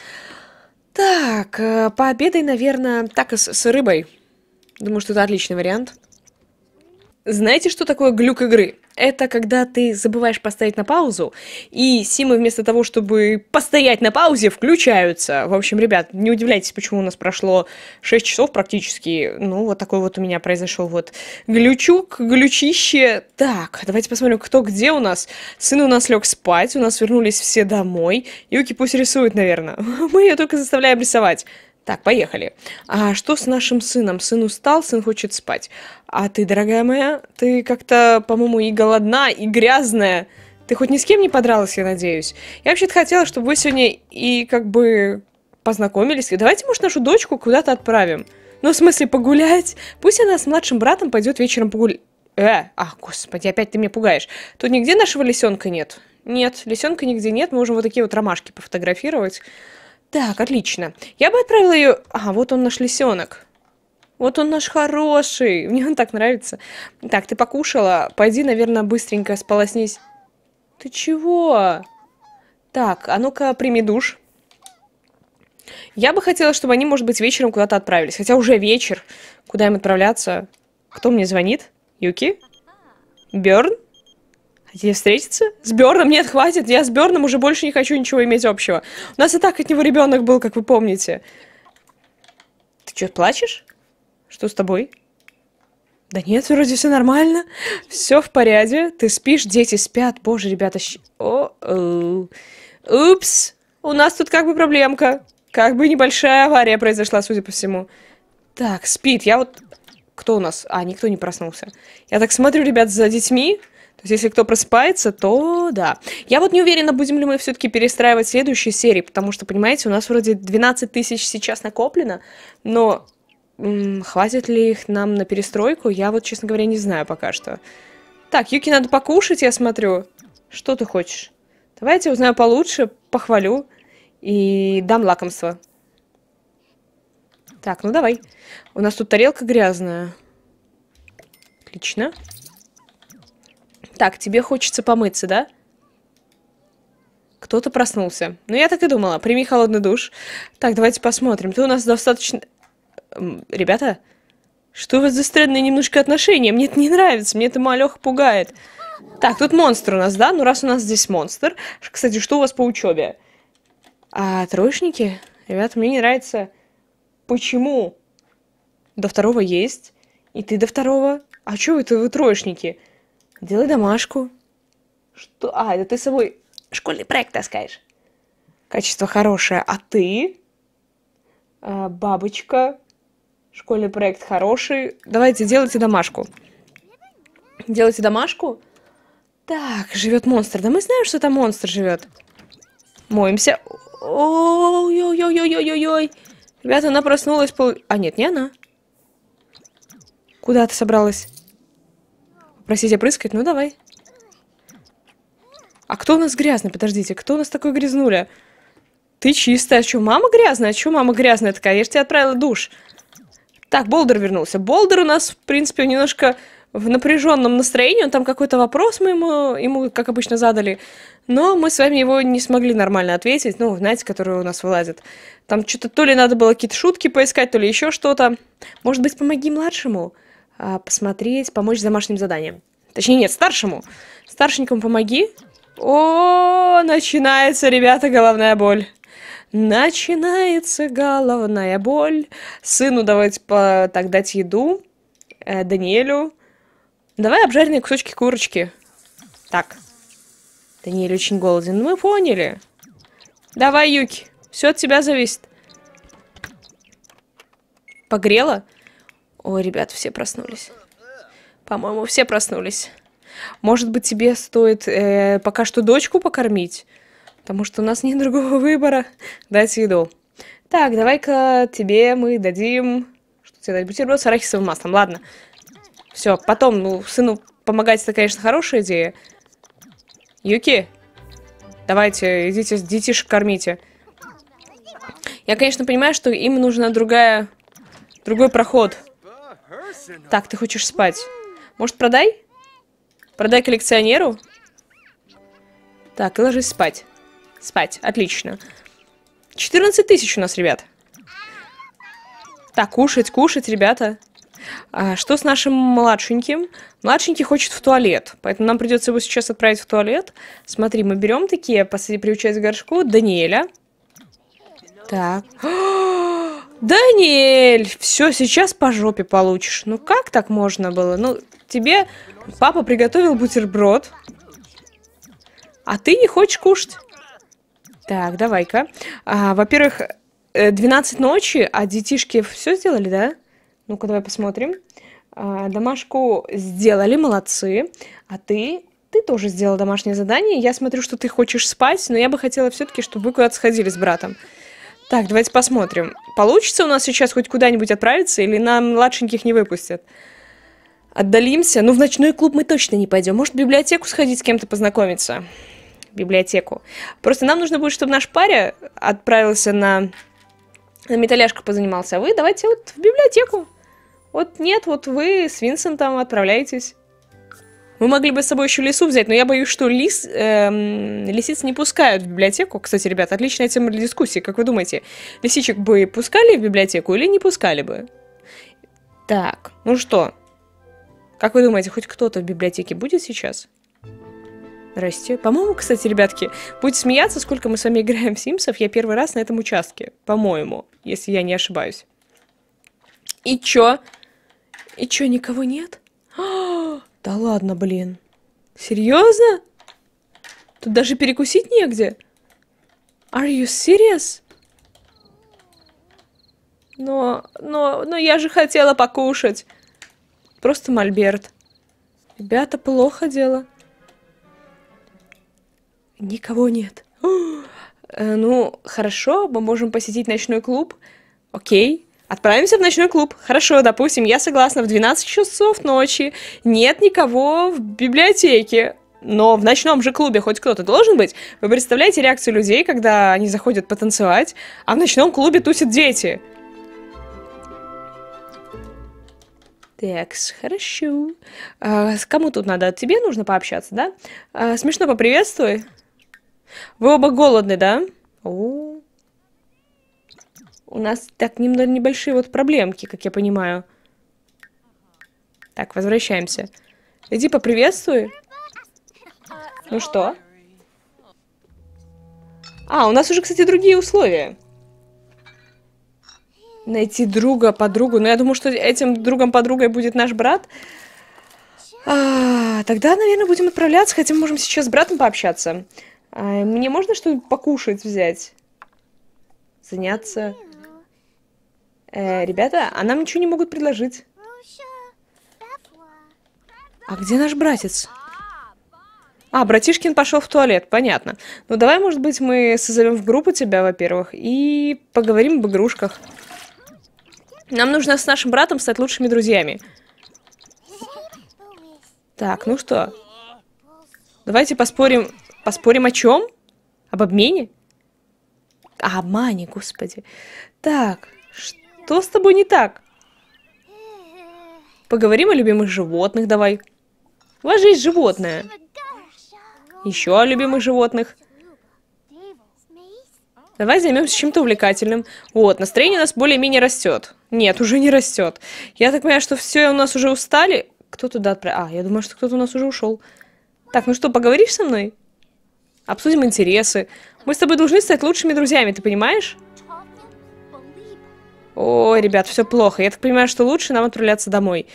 Так, э, пообедай, наверное, так с, с рыбой. Думаю, что это отличный вариант. Знаете, что такое глюк игры? это когда ты забываешь поставить на паузу, и симы вместо того, чтобы постоять на паузе, включаются. В общем, ребят, не удивляйтесь, почему у нас прошло 6 часов практически. Ну, вот такой вот у меня произошел вот глючук, глючище. Так, давайте посмотрим, кто где у нас. Сын у нас лег спать, у нас вернулись все домой. Юки пусть рисует, наверное. Мы ее только заставляем рисовать. Так, поехали. А что с нашим сыном? Сын устал, сын хочет спать. А ты, дорогая моя, ты как-то, по-моему, и голодна, и грязная. Ты хоть ни с кем не подралась, я надеюсь. Я вообще-то хотела, чтобы вы сегодня и как бы познакомились. И давайте, может, нашу дочку куда-то отправим. Ну, в смысле, погулять. Пусть она с младшим братом пойдет вечером погулять. Э, а, господи, опять ты меня пугаешь. Тут нигде нашего лисенка нет? Нет, лисенка нигде нет. Мы можем вот такие вот ромашки пофотографировать. Так, отлично. Я бы отправила ее... А, вот он наш лисенок. Вот он наш хороший. Мне он так нравится. Так, ты покушала. Пойди, наверное, быстренько сполоснись. Ты чего? Так, а ну-ка, прими душ. Я бы хотела, чтобы они, может быть, вечером куда-то отправились. Хотя уже вечер. Куда им отправляться? Кто мне звонит? Юки? Бёрн? Хотели встретиться? С Берном? Нет, хватит, я с Берном уже больше не хочу ничего иметь общего. У нас и так от него ребенок был, как вы помните. Ты что, плачешь? Что с тобой? Да нет, вроде все нормально. Все в порядке. Ты спишь, дети спят. Боже, ребята, щ... О, о, э, Упс, у нас тут как бы проблемка. Как бы небольшая авария произошла, судя по всему. Так, спит. Я вот... Кто у нас? А, никто не проснулся. Я так смотрю, ребят, за детьми. То есть, если кто просыпается, то да. Я вот не уверена, будем ли мы все-таки перестраивать следующие серии, потому что, понимаете, у нас вроде 12 тысяч сейчас накоплено, но м -м, хватит ли их нам на перестройку, я вот, честно говоря, не знаю пока что. Так, Юки надо покушать, я смотрю. Что ты хочешь? Давайте узнаю получше, похвалю и дам лакомство. Так, ну давай. У нас тут тарелка грязная. Отлично. Отлично. Так, тебе хочется помыться, да? Кто-то проснулся. Ну, я так и думала. Прими холодный душ. Так, давайте посмотрим. Ты у нас достаточно... Ребята? Что у вас за странные немножко отношения? Мне это не нравится. Мне это малеха пугает. Так, тут монстр у нас, да? Ну, раз у нас здесь монстр... Кстати, что у вас по учебе? А, троечники? Ребята, мне не нравится. Почему? До второго есть. И ты до второго. А чё это вы троечники? Делай домашку. Что? А, это ты с собой школьный проект таскаешь. Качество хорошее. А ты? А, бабочка. Школьный проект хороший. Давайте, делайте домашку. Делайте домашку. Так, живет монстр. Да мы знаем, что там монстр живет. Моемся. Ой-ой-ой-ой-ой-ой-ой. Ребята, она проснулась пол... А нет, не она. Куда ты собралась? Простите, прыскать? Ну, давай. А кто у нас грязный? Подождите, кто у нас такой грязнуля? Ты чистая. А что, мама грязная? А что мама грязная такая? Я же тебя отправила душ. Так, Болдер вернулся. Болдер у нас, в принципе, немножко в напряженном настроении. Он там какой-то вопрос мы ему, ему, как обычно, задали. Но мы с вами его не смогли нормально ответить. Ну, знаете, которые у нас вылазят. Там что-то то ли надо было какие-то шутки поискать, то ли еще что-то. Может быть, помоги младшему? А, посмотреть, помочь с домашним заданием. Точнее, нет, старшему. Старшенькому помоги. О, начинается, ребята, головная боль. Начинается головная боль. Сыну давайте по... так дать еду. Э, Даниэлю. Давай обжаренные кусочки курочки. Так. Даниэль очень голоден. Ну, мы поняли. Давай, Юки. Все от тебя зависит. Погрела? Ой, ребят, все проснулись. По-моему, все проснулись. Может быть, тебе стоит э, пока что дочку покормить? Потому что у нас нет другого выбора. Дать еду. Так, давай-ка тебе мы дадим... Что тебе дать? Бутерброд с арахисовым маслом. Ладно. Все, потом, ну, сыну помогать это, конечно, хорошая идея. Юки, давайте, идите, детишек кормите. Я, конечно, понимаю, что им нужна другая... Другой проход. Так, ты хочешь спать. Может, продай? Продай коллекционеру? Так, и ложись спать. Спать, отлично. 14 тысяч у нас, ребят. Так, кушать, кушать, ребята. А что с нашим младшеньким? Младшенький хочет в туалет, поэтому нам придется его сейчас отправить в туалет. Смотри, мы берем такие, посади, приучаясь к горшку, Даниэля. Так. Даниэль, все, сейчас по жопе получишь. Ну как так можно было? Ну, тебе папа приготовил бутерброд, а ты не хочешь кушать. Так, давай-ка. А, во-первых, 12 э, ночи, а детишки все сделали, да? Ну-ка, давай посмотрим. А, домашку сделали, молодцы. А ты ты тоже сделал домашнее задание. Я смотрю, что ты хочешь спать, но я бы хотела все-таки, чтобы вы куда-то сходили с братом. Так, давайте посмотрим. Получится у нас сейчас хоть куда-нибудь отправиться или нам младшеньких не выпустят? Отдалимся? Ну, в ночной клуб мы точно не пойдем. Может, в библиотеку сходить с кем-то познакомиться? В библиотеку. Просто нам нужно будет, чтобы наш паря отправился на, на металяшку позанимался. А вы давайте вот в библиотеку. Вот нет, вот вы с Винсентом отправляетесь. Мы могли бы с собой еще лису взять, но я боюсь, что лис, эм, лисиц не пускают в библиотеку. Кстати, ребят, отличная тема для дискуссии. Как вы думаете, лисичек бы пускали в библиотеку или не пускали бы? Так, ну что? Как вы думаете, хоть кто-то в библиотеке будет сейчас? Здрасте. По-моему, кстати, ребятки, будет смеяться, сколько мы с вами играем в Симсов. Я первый раз на этом участке, по-моему, если я не ошибаюсь. И чё? И чё, никого нет? О, а! Да ладно, блин. Серьезно? Тут даже перекусить негде? Are you serious? Но, но, но я же хотела покушать. Просто мольберт. Ребята, плохо дело. Никого нет. Э, ну, хорошо, мы можем посетить ночной клуб. Окей. Отправимся в ночной клуб. Хорошо, допустим, я согласна, в 12 часов ночи нет никого в библиотеке. Но в ночном же клубе хоть кто-то должен быть. Вы представляете реакцию людей, когда они заходят потанцевать, а в ночном клубе тусят дети? Так, хорошо. А, кому тут надо? Тебе нужно пообщаться, да? А, смешно поприветствуй. Вы оба голодны, да? О, у нас так немного небольшие вот проблемки, как я понимаю. Так, возвращаемся. Иди поприветствуй. Ну что? А, у нас уже, кстати, другие условия. Найти друга, подругу. Но ну, я думаю, что этим другом-подругой будет наш брат. А, тогда, наверное, будем отправляться, хотя мы можем сейчас с братом пообщаться. А, мне можно что-нибудь покушать взять? Заняться... Э, ребята, а нам ничего не могут предложить. А где наш братец? А, братишкин пошел в туалет, понятно. Ну давай, может быть, мы созовем в группу тебя, во-первых, и поговорим об игрушках. Нам нужно с нашим братом стать лучшими друзьями. Так, ну что? Давайте поспорим... Поспорим о чем? Об обмене? О обмане, господи. Так... Что с тобой не так? Поговорим о любимых животных давай. У вас же есть животное. Еще о любимых животных. Давай займемся чем-то увлекательным. Вот, настроение у нас более-менее растет. Нет, уже не растет. Я так понимаю, что все у нас уже устали. Кто туда отправил? А, я думаю, что кто-то у нас уже ушел. Так, ну что, поговоришь со мной? Обсудим интересы. Мы с тобой должны стать лучшими друзьями, ты понимаешь? О, ребят, все плохо. Я так понимаю, что лучше нам отправляться домой.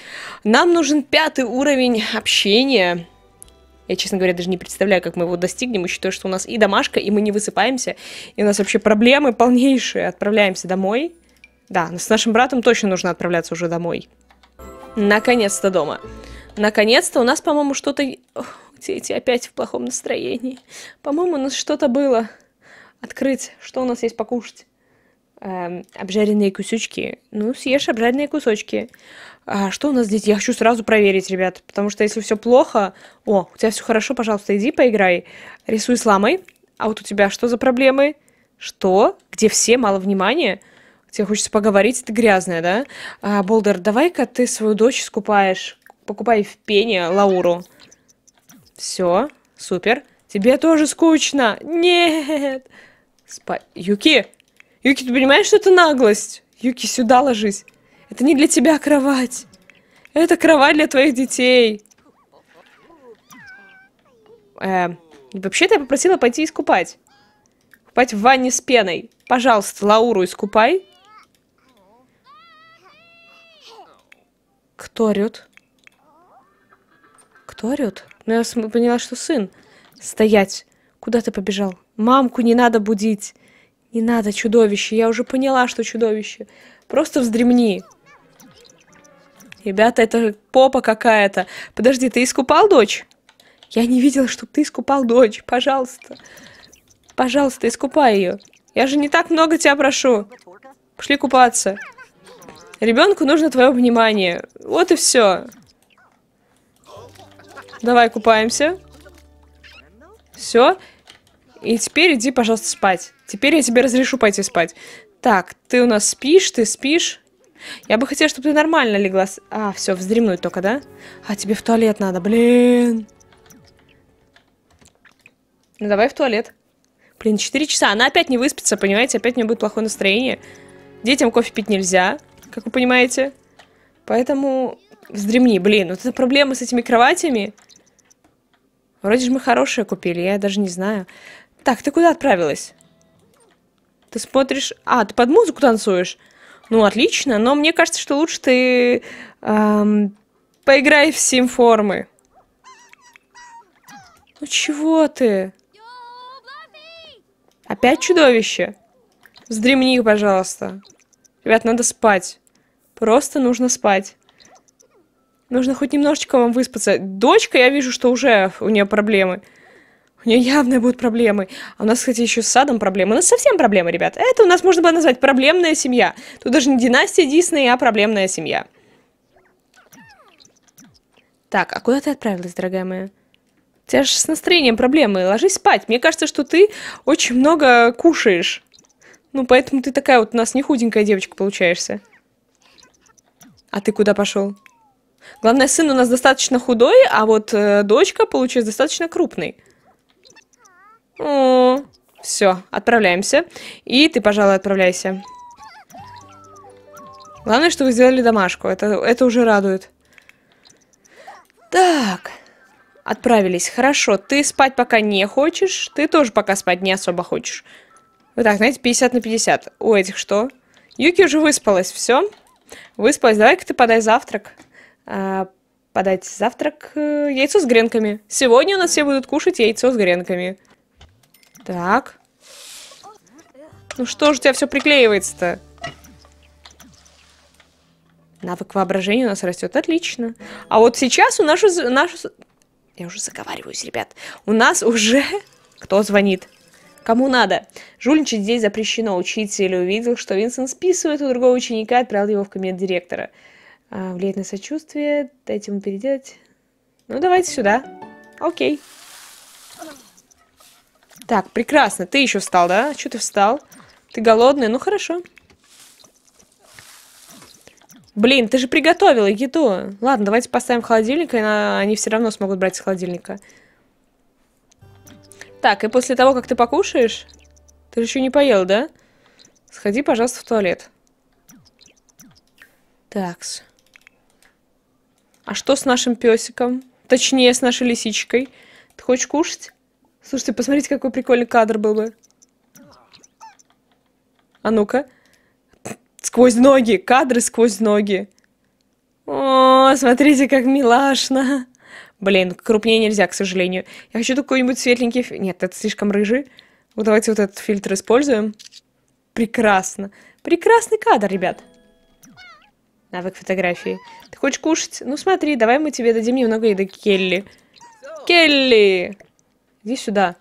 Нам нужен пятый уровень общения. Я, честно говоря, даже не представляю, как мы его достигнем, учитывая, что у нас и домашка, и мы не высыпаемся, и у нас вообще проблемы полнейшие. Отправляемся домой. Да, с нашим братом точно нужно отправляться уже домой. Наконец-то дома. Наконец-то у нас, по-моему, что-то... Дети опять в плохом настроении. По-моему, у нас что-то было. Открыть, что у нас есть покушать. Эм, обжаренные кусочки. Ну, съешь обжаренные кусочки. А что у нас здесь? Я хочу сразу проверить, ребят, потому что если все плохо... О, у тебя все хорошо, пожалуйста, иди поиграй. Рисуй с ламой. А вот у тебя что за проблемы? Что? Где все? Мало внимания? Тебе хочется поговорить, это грязное, да? А, Болдер, давай-ка ты свою дочь скупаешь. Покупай в пене Лауру. Все, супер. Тебе тоже скучно. Нет. Спа... Юки, Юки, ты понимаешь, что это наглость? Юки, сюда ложись. Это не для тебя кровать. Это кровать для твоих детей. Э, вообще-то я попросила пойти искупать. Купать в ванне с пеной. Пожалуйста, Лауру искупай. Кто орёт? Кто орёт? Ну, я поняла, что сын. Стоять. Куда ты побежал? Мамку не надо будить. Не надо, чудовище. Я уже поняла, что чудовище. Просто вздремни. Ребята, это попа какая-то. Подожди, ты искупал дочь? Я не видела, чтобы ты искупал дочь. Пожалуйста. Пожалуйста, искупай ее. Я же не так много тебя прошу. Пошли купаться. Ребенку нужно твое внимание. Вот и все. Давай купаемся. Все. И теперь иди, пожалуйста, спать. Теперь я тебе разрешу пойти спать. Так, ты у нас спишь, ты спишь. Я бы хотела, чтобы ты нормально легла. А, все, вздремнуть только, да? А тебе в туалет надо, блин. Ну давай в туалет. Блин, 4 часа. Она опять не выспится, понимаете? Опять у нее будет плохое настроение. Детям кофе пить нельзя, как вы понимаете. Поэтому вздремни. Блин, вот это проблема с этими кроватями. Вроде же мы хорошие купили, я даже не знаю. Так, ты куда отправилась? Ты смотришь... А, ты под музыку танцуешь? Ну, отлично, но мне кажется, что лучше ты эм, поиграй в симформы. Ну чего ты? Опять чудовище? Вздремни, пожалуйста. Ребят, надо спать. Просто нужно спать. Нужно хоть немножечко вам выспаться. Дочка, я вижу, что уже у нее проблемы. У нее явно будут проблемы. А у нас, кстати, еще с садом проблемы. У нас совсем проблемы, ребят. Это у нас можно было назвать проблемная семья. Тут даже не династия Дисней, а проблемная семья. Так, а куда ты отправилась, дорогая моя? У тебя же с настроением проблемы. Ложись спать. Мне кажется, что ты очень много кушаешь. Ну, поэтому ты такая вот у нас не худенькая девочка получаешься. А ты куда пошел? Главное, сын у нас достаточно худой, а вот э, дочка получилась достаточно крупной. О, Все, отправляемся. И ты, пожалуй, отправляйся. Главное, что вы сделали домашку. Это, это уже радует. Так. Отправились. Хорошо. Ты спать пока не хочешь. Ты тоже пока спать не особо хочешь. Вот так, знаете, 50 на 50. У этих что? Юки уже выспалась. Все. Выспалась. Давай-ка ты подай завтрак. А, подать завтрак. Э, яйцо с гренками. Сегодня у нас все будут кушать яйцо с гренками. Так. Ну что же у тебя все приклеивается-то? Навык воображения у нас растет. Отлично. А вот сейчас у нас... Нашу... Я уже заговариваюсь, ребят. У нас уже... Кто звонит? Кому надо? Жульничать здесь запрещено. Учитель увидел, что Винсент списывает у другого ученика и отправил его в кабинет директора. А, влиять на сочувствие. Дайте ему переделать. Ну, давайте сюда. Окей. Так, прекрасно. Ты еще встал, да? Что ты встал? Ты голодный? Ну, хорошо. Блин, ты же приготовила еду. Ладно, давайте поставим в холодильник, и на... они все равно смогут брать с холодильника. Так, и после того, как ты покушаешь... Ты же еще не поел, да? Сходи, пожалуйста, в туалет. Такс. А что с нашим песиком? Точнее, с нашей лисичкой. Ты хочешь кушать? Слушайте, посмотрите, какой прикольный кадр был бы. А ну-ка. Сквозь ноги. Кадры сквозь ноги. О, смотрите, как милашно. Блин, крупнее нельзя, к сожалению. Я хочу такой-нибудь светленький... Нет, это слишком рыжий. Вот давайте вот этот фильтр используем. Прекрасно. Прекрасный кадр, ребят. Навык фотографии. Ты хочешь кушать? Ну смотри, давай мы тебе дадим немного еды Келли. Келли! Иди сюда.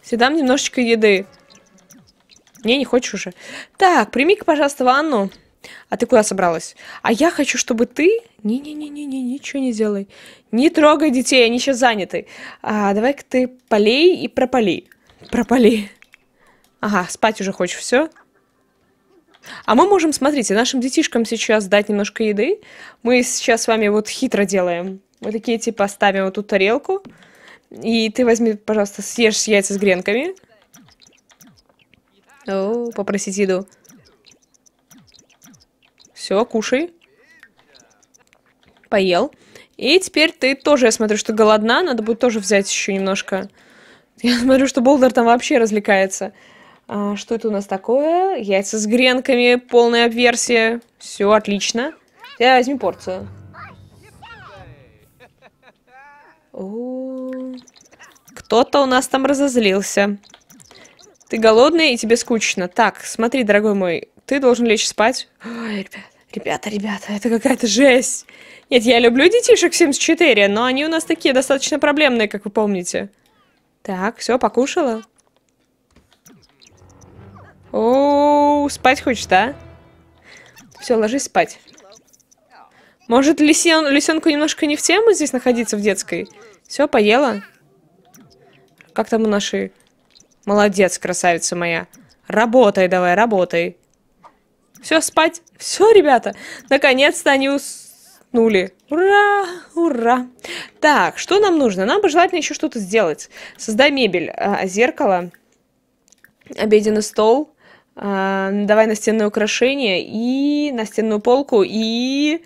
Съедам немножечко еды. Не, не хочешь уже. Так, прими-ка, пожалуйста, ванну. А ты куда собралась? А я хочу, чтобы ты... Не-не-не-не-не, ничего не делай. Не трогай детей, они сейчас заняты. А, давай-ка ты полей и пропали. Пропали. Ага, спать уже хочешь, все? А мы можем, смотрите, нашим детишкам сейчас дать немножко еды. Мы сейчас с вами вот хитро делаем. Вот такие, типа, ставим вот тут тарелку. И ты возьми, пожалуйста, съешь яйца с гренками. О, попросить еду. Все, кушай. Поел. И теперь ты тоже, я смотрю, что голодна. Надо будет тоже взять еще немножко. Я смотрю, что Болдер там вообще развлекается. А, что это у нас такое? Яйца с гренками, полная версия. Все, отлично. Я возьми порцию. Кто-то у нас там разозлился. Ты голодный и тебе скучно. Так, смотри, дорогой мой, ты должен лечь спать. Ой, ребята, ребята, ребята, это какая-то жесть. Нет, я люблю детишек 74, но они у нас такие достаточно проблемные, как вы помните. Так, все, покушала. О, спать хочешь, да? Все, ложись спать. Может, лисен... лисенку немножко не в тему здесь находиться в детской? Все, поела? Как там у нашей... Молодец, красавица моя. Работай давай, работай. Все, спать. Все, ребята. Наконец-то они уснули. Ура, ура. Так, что нам нужно? Нам бы желательно еще что-то сделать. Создай мебель, а, а, зеркало, обеденный стол, а, давай настенные украшения и настенную полку и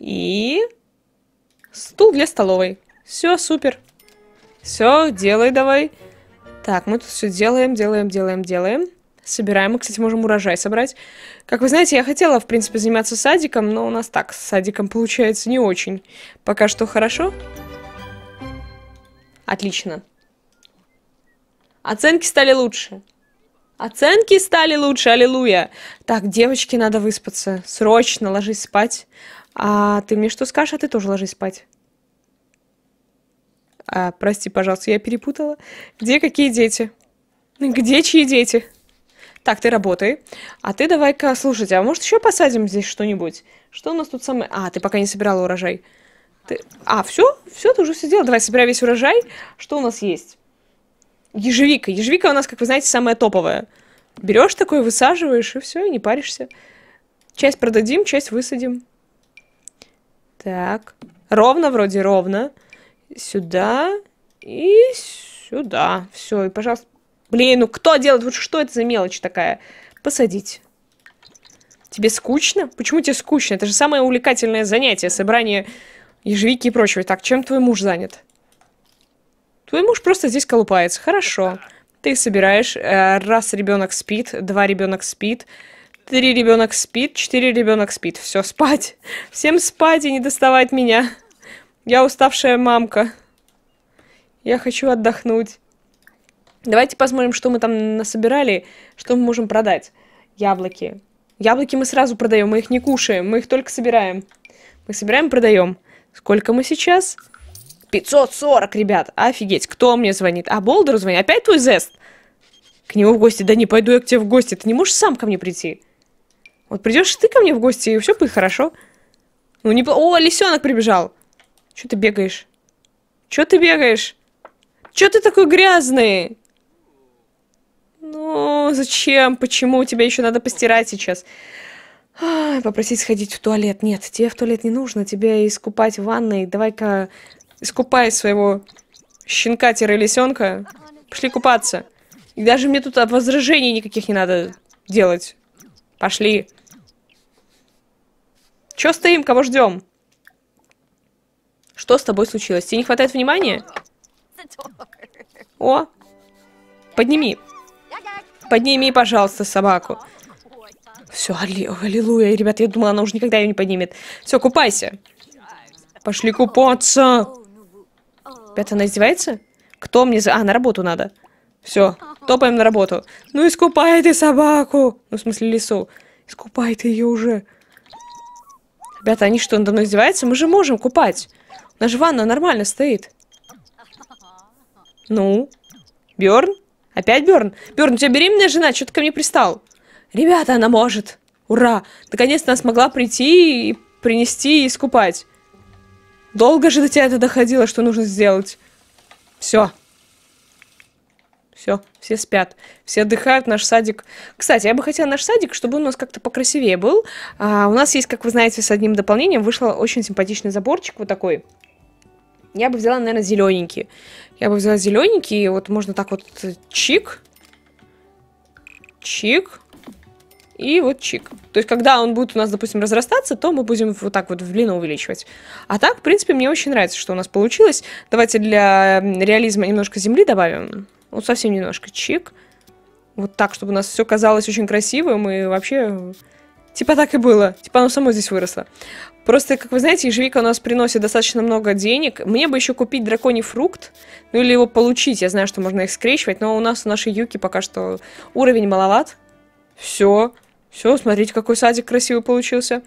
и стул для столовой. Все, супер. Все, делай давай. Так, мы тут все делаем, делаем, делаем, делаем. Собираем. Мы, кстати, можем урожай собрать. Как вы знаете, я хотела, в принципе, заниматься садиком, но у нас так, с садиком получается не очень. Пока что хорошо. Отлично. Оценки стали лучше. Оценки стали лучше, аллилуйя. Так, девочки, надо выспаться. Срочно ложись спать. А ты мне что скажешь, а ты тоже ложись спать. А, прости, пожалуйста, я перепутала. Где какие дети? Где чьи дети? Так, ты работай. А ты давай-ка, слушайте, а может еще посадим здесь что-нибудь? Что у нас тут самое... А, ты пока не собирала урожай. Ты... А, все? Все, ты уже все делала. Давай, собирай весь урожай. Что у нас есть? Ежевика. Ежевика у нас, как вы знаете, самая топовая. Берешь такой, высаживаешь, и все, и не паришься. Часть продадим, часть высадим. Так, ровно вроде ровно. Сюда и сюда. Все, и пожалуйста... Блин, ну кто делает? Вот что это за мелочь такая? Посадить. Тебе скучно? Почему тебе скучно? Это же самое увлекательное занятие, собрание ежевики и прочего. Так, чем твой муж занят? Твой муж просто здесь колупается. Хорошо. Ты собираешь. Э, раз ребенок спит, два ребенок спит. Три ребенок спит, четыре ребенок спит. Все, спать. Всем спать и не доставать меня. Я уставшая мамка. Я хочу отдохнуть. Давайте посмотрим, что мы там насобирали, что мы можем продать. Яблоки. Яблоки мы сразу продаем, мы их не кушаем, мы их только собираем. Мы собираем, продаем. Сколько мы сейчас? 540, ребят. Офигеть, кто мне звонит? А, Болдеру звонит? Опять твой Зест? К нему в гости? Да не пойду я к тебе в гости. Ты не можешь сам ко мне прийти? Вот придешь ты ко мне в гости, и все будет хорошо. Ну, не... О, лисенок прибежал. Че ты бегаешь? Че ты бегаешь? Че ты такой грязный? Ну, зачем? Почему? Тебя еще надо постирать сейчас. А, попросить сходить в туалет. Нет, тебе в туалет не нужно. Тебе искупать в ванной. Давай-ка искупай своего щенка-лисенка. Пошли купаться. И даже мне тут возражений никаких не надо делать. Пошли. Чё стоим? Кого ждем? Что с тобой случилось? Тебе не хватает внимания? О! Подними. Подними, пожалуйста, собаку. Все, алли, аллилуйя. Ребята, я думала, она уже никогда ее не поднимет. Все, купайся. Пошли купаться. Ребята, она издевается? Кто мне за... А, на работу надо. Все, топаем на работу. Ну, искупай ты собаку! Ну, в смысле, лису. Искупай ты ее уже. Ребята, они что, надо мной издеваются? Мы же можем купать. У нас же ванна нормально стоит. Ну? Бёрн? Опять Бёрн? Бёрн, у тебя беременная жена, что ты ко мне пристал? Ребята, она может. Ура! Наконец-то она смогла прийти и принести и искупать. Долго же до тебя это доходило, что нужно сделать. Все. Все, все спят, все отдыхают, наш садик. Кстати, я бы хотела наш садик, чтобы у нас как-то покрасивее был. А, у нас есть, как вы знаете, с одним дополнением вышел очень симпатичный заборчик вот такой. Я бы взяла, наверное, зелененький. Я бы взяла зелененький, вот можно так вот э, чик, чик, и вот чик. То есть, когда он будет у нас, допустим, разрастаться, то мы будем вот так вот в длину увеличивать. А так, в принципе, мне очень нравится, что у нас получилось. Давайте для реализма немножко земли добавим. Вот совсем немножко чик. Вот так, чтобы у нас все казалось очень красивым и вообще... Типа так и было. Типа оно само здесь выросло. Просто, как вы знаете, ежевика у нас приносит достаточно много денег. Мне бы еще купить драконий фрукт, ну или его получить. Я знаю, что можно их скрещивать, но у нас у нашей юки пока что уровень маловат. Все. Все, смотрите, какой садик красивый получился.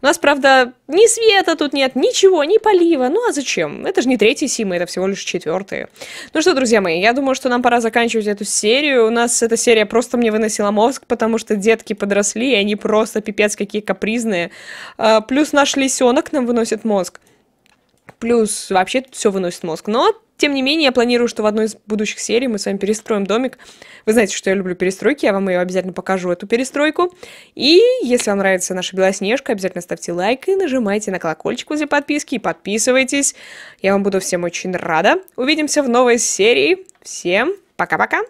У нас, правда, ни света тут нет, ничего, ни полива. Ну а зачем? Это же не третий Симы, это всего лишь четвертый. Ну что, друзья мои, я думаю, что нам пора заканчивать эту серию. У нас эта серия просто мне выносила мозг, потому что детки подросли, и они просто пипец какие капризные. А, плюс наш лисенок нам выносит мозг. Плюс вообще тут все выносит мозг. Но, тем не менее, я планирую, что в одной из будущих серий мы с вами перестроим домик. Вы знаете, что я люблю перестройки, я вам ее обязательно покажу, эту перестройку. И если вам нравится наша Белоснежка, обязательно ставьте лайк и нажимайте на колокольчик для подписки и подписывайтесь. Я вам буду всем очень рада. Увидимся в новой серии. Всем пока-пока!